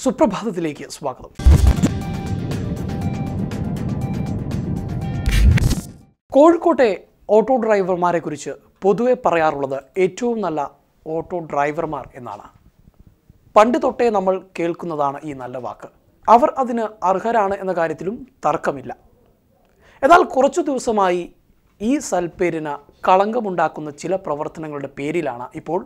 സുപ്രഭാതത്തിലേക്ക് സ്വാഗതം കോഴിക്കോട്ടെ ഓട്ടോ ഡ്രൈവർമാരെ കുറിച്ച് പൊതുവെ പറയാറുള്ളത് ഏറ്റവും നല്ല ഓട്ടോ ഡ്രൈവർമാർ എന്നാണ് പണ്ട് തൊട്ടേ നമ്മൾ കേൾക്കുന്നതാണ് ഈ നല്ല വാക്ക് അവർ അതിന് അർഹരാണ് എന്ന കാര്യത്തിലും തർക്കമില്ല എന്നാൽ കുറച്ചു ദിവസമായി ഈ സൽപ്പേരിന് കളങ്കമുണ്ടാക്കുന്ന ചില പ്രവർത്തനങ്ങളുടെ പേരിലാണ് ഇപ്പോൾ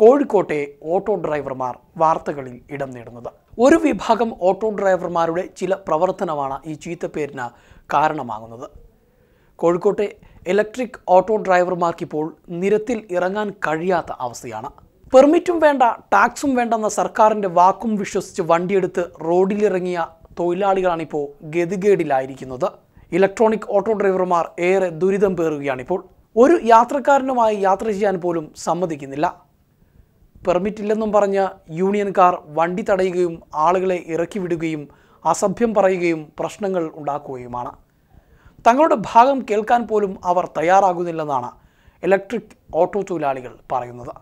കോഴിക്കോട്ടെ ഓട്ടോ ഡ്രൈവർമാർ വാർത്തകളിൽ ഇടം നേടുന്നത് ഒരു വിഭാഗം ഓട്ടോ ഡ്രൈവർമാരുടെ ചില പ്രവർത്തനമാണ് ഈ ചീത്തപ്പേരിന് കാരണമാകുന്നത് കോഴിക്കോട്ടെ ഇലക്ട്രിക് ഓട്ടോ ഡ്രൈവർമാർക്കിപ്പോൾ നിരത്തിൽ ഇറങ്ങാൻ കഴിയാത്ത അവസ്ഥയാണ് പെർമിറ്റും വേണ്ട ടാക്സും വേണ്ടെന്ന സർക്കാരിൻ്റെ വാക്കും വിശ്വസിച്ച് വണ്ടിയെടുത്ത് റോഡിലിറങ്ങിയ തൊഴിലാളികളാണിപ്പോൾ ഗതികേടിലായിരിക്കുന്നത് ഇലക്ട്രോണിക് ഓട്ടോ ഡ്രൈവർമാർ ഏറെ ദുരിതം പേറുകയാണിപ്പോൾ ഒരു യാത്രക്കാരനുമായി യാത്ര ചെയ്യാൻ പോലും സമ്മതിക്കുന്നില്ല പെർമിറ്റില്ലെന്നും പറഞ്ഞ യൂണിയൻകാർ വണ്ടി തടയുകയും ആളുകളെ ഇറക്കി വിടുകയും അസഭ്യം പറയുകയും പ്രശ്നങ്ങൾ ഉണ്ടാക്കുകയുമാണ് തങ്ങളുടെ ഭാഗം കേൾക്കാൻ പോലും അവർ തയ്യാറാകുന്നില്ലെന്നാണ് ഇലക്ട്രിക് ഓട്ടോ തൊഴിലാളികൾ പറയുന്നത്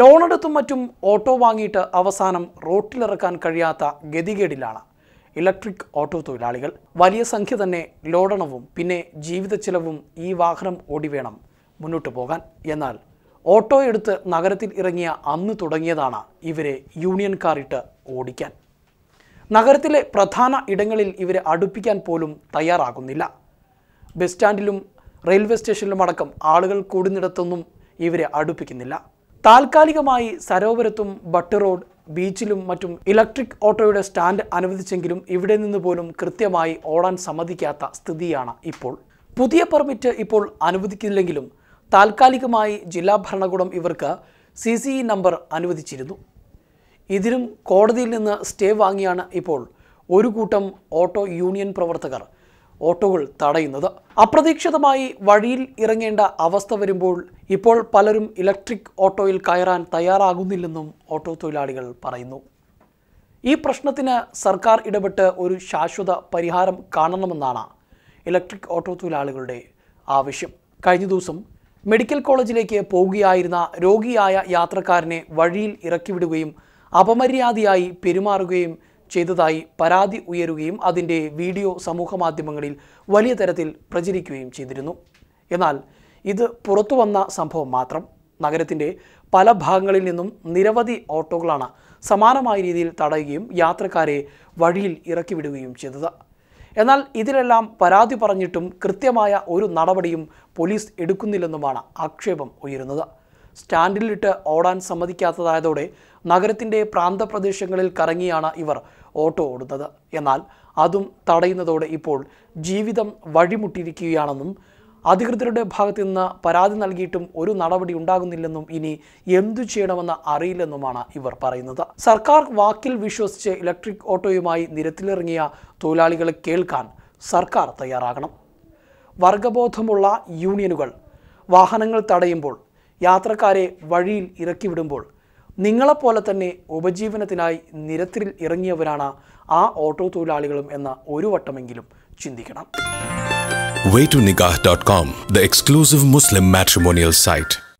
ലോണെടുത്തും മറ്റും ഓട്ടോ വാങ്ങിയിട്ട് അവസാനം റോട്ടിലിറക്കാൻ കഴിയാത്ത ഗതികേടിലാണ് ഇലക്ട്രിക് ഓട്ടോ തൊഴിലാളികൾ വലിയ സംഖ്യ തന്നെ ലോഡണവും പിന്നെ ജീവിത ചിലവും ഈ വാഹനം ഓടി വേണം മുന്നോട്ട് പോകാൻ എന്നാൽ ഓട്ടോ എടുത്ത് നഗരത്തിൽ ഇറങ്ങിയ അന്ന് തുടങ്ങിയതാണ് ഇവരെ യൂണിയൻ കാറിട്ട് ഓടിക്കാൻ നഗരത്തിലെ പ്രധാന ഇടങ്ങളിൽ ഇവരെ അടുപ്പിക്കാൻ പോലും തയ്യാറാകുന്നില്ല ബസ് സ്റ്റാൻഡിലും റെയിൽവേ സ്റ്റേഷനിലും അടക്കം ആളുകൾ കൂടുന്നിടത്തൊന്നും ഇവരെ അടുപ്പിക്കുന്നില്ല താൽക്കാലികമായി സരോവരത്തും ബട്ടർ റോഡ് ബീച്ചിലും മറ്റും ഇലക്ട്രിക് ഓട്ടോയുടെ സ്റ്റാൻഡ് അനുവദിച്ചെങ്കിലും ഇവിടെ നിന്ന് പോലും കൃത്യമായി ഓടാൻ സമ്മതിക്കാത്ത സ്ഥിതിയാണ് ഇപ്പോൾ പുതിയ പെർമിറ്റ് ഇപ്പോൾ അനുവദിക്കില്ലെങ്കിലും താൽക്കാലികമായി ജില്ലാ ഭരണകൂടം ഇവർക്ക് സി സി നമ്പർ അനുവദിച്ചിരുന്നു ഇതിനും കോടതിയിൽ നിന്ന് സ്റ്റേ വാങ്ങിയാണ് ഇപ്പോൾ ഒരു കൂട്ടം ഓട്ടോ യൂണിയൻ പ്രവർത്തകർ ഓട്ടോകൾ തടയുന്നത് അപ്രതീക്ഷിതമായി വഴിയിൽ ഇറങ്ങേണ്ട അവസ്ഥ വരുമ്പോൾ ഇപ്പോൾ പലരും ഇലക്ട്രിക് ഓട്ടോയിൽ കയറാൻ തയ്യാറാകുന്നില്ലെന്നും ഓട്ടോ തൊഴിലാളികൾ പറയുന്നു ഈ പ്രശ്നത്തിന് സർക്കാർ ഇടപെട്ട് ഒരു ശാശ്വത പരിഹാരം കാണണമെന്നാണ് ഇലക്ട്രിക് ഓട്ടോ തൊഴിലാളികളുടെ ആവശ്യം കഴിഞ്ഞ ദിവസം മെഡിക്കൽ കോളേജിലേക്ക് പോവുകയായിരുന്ന രോഗിയായ യാത്രക്കാരനെ വഴിയിൽ ഇറക്കിവിടുകയും അപമര്യാദയായി പെരുമാറുകയും ചെയ്തതായി പരാതി ഉയരുകയും അതിൻ്റെ വീഡിയോ സമൂഹമാധ്യമങ്ങളിൽ വലിയ തരത്തിൽ പ്രചരിക്കുകയും ചെയ്തിരുന്നു എന്നാൽ ഇത് പുറത്തു വന്ന സംഭവം മാത്രം നഗരത്തിൻ്റെ പല ഭാഗങ്ങളിൽ നിന്നും നിരവധി ഓട്ടോകളാണ് സമാനമായ രീതിയിൽ തടയുകയും യാത്രക്കാരെ വഴിയിൽ ഇറക്കിവിടുകയും ചെയ്തത് എന്നാൽ ഇതിലെല്ലാം പരാതി പറഞ്ഞിട്ടും കൃത്യമായ ഒരു നടപടിയും പോലീസ് എടുക്കുന്നില്ലെന്നുമാണ് ആക്ഷേപം ഉയരുന്നത് സ്റ്റാൻഡിലിട്ട് ഓടാൻ സമ്മതിക്കാത്തതായതോടെ നഗരത്തിൻ്റെ പ്രാന്തപ്രദേശങ്ങളിൽ കറങ്ങിയാണ് ഇവർ ഓട്ടോ ഓടുന്നത് എന്നാൽ അതും തടയുന്നതോടെ ഇപ്പോൾ ജീവിതം വഴിമുട്ടിയിരിക്കുകയാണെന്നും അധികൃതരുടെ ഭാഗത്ത് നിന്ന് പരാതി നൽകിയിട്ടും ഒരു നടപടി ഉണ്ടാകുന്നില്ലെന്നും ഇനി എന്തു ചെയ്യണമെന്ന് അറിയില്ലെന്നുമാണ് ഇവർ പറയുന്നത് സർക്കാർ വാക്കിൽ വിശ്വസിച്ച് ഇലക്ട്രിക് ഓട്ടോയുമായി നിരത്തിലിറങ്ങിയ തൊഴിലാളികളെ കേൾക്കാൻ സർക്കാർ തയ്യാറാകണം വർഗബോധമുള്ള യൂണിയനുകൾ വാഹനങ്ങൾ തടയുമ്പോൾ യാത്രക്കാരെ വഴിയിൽ ഇറക്കിവിടുമ്പോൾ നിങ്ങളെപ്പോലെ തന്നെ ഉപജീവനത്തിനായി നിരത്തിൽ ഇറങ്ങിയവരാണ് ആ ഓട്ടോ തൊഴിലാളികളും എന്ന ഒരു വട്ടമെങ്കിലും ചിന്തിക്കണം way to nikah.com the exclusive muslim matrimonial site